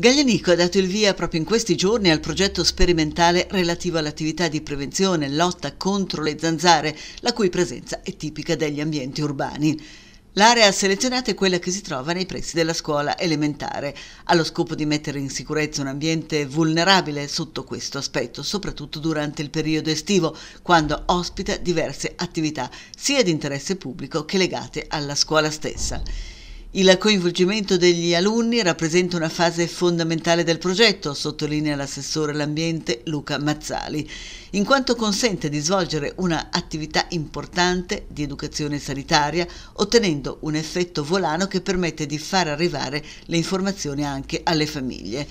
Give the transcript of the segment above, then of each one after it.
Gaglianico ha dato il via proprio in questi giorni al progetto sperimentale relativo all'attività di prevenzione e lotta contro le zanzare, la cui presenza è tipica degli ambienti urbani. L'area selezionata è quella che si trova nei pressi della scuola elementare, allo scopo di mettere in sicurezza un ambiente vulnerabile sotto questo aspetto, soprattutto durante il periodo estivo, quando ospita diverse attività sia di interesse pubblico che legate alla scuola stessa. Il coinvolgimento degli alunni rappresenta una fase fondamentale del progetto, sottolinea l'assessore all'ambiente Luca Mazzali, in quanto consente di svolgere un'attività importante di educazione sanitaria, ottenendo un effetto volano che permette di far arrivare le informazioni anche alle famiglie.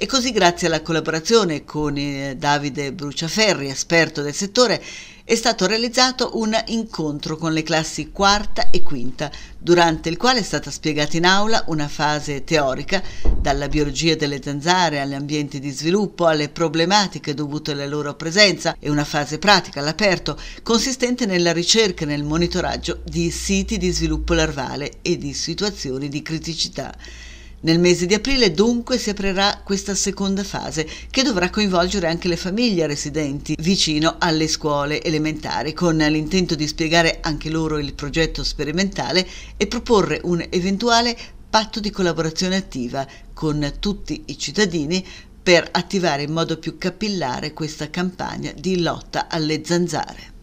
E così grazie alla collaborazione con eh, Davide Bruciaferri, esperto del settore, è stato realizzato un incontro con le classi quarta e quinta, durante il quale è stata spiegata in aula una fase teorica, dalla biologia delle zanzare agli ambienti di sviluppo, alle problematiche dovute alla loro presenza e una fase pratica all'aperto, consistente nella ricerca e nel monitoraggio di siti di sviluppo larvale e di situazioni di criticità. Nel mese di aprile dunque si aprirà questa seconda fase che dovrà coinvolgere anche le famiglie residenti vicino alle scuole elementari con l'intento di spiegare anche loro il progetto sperimentale e proporre un eventuale patto di collaborazione attiva con tutti i cittadini per attivare in modo più capillare questa campagna di lotta alle zanzare.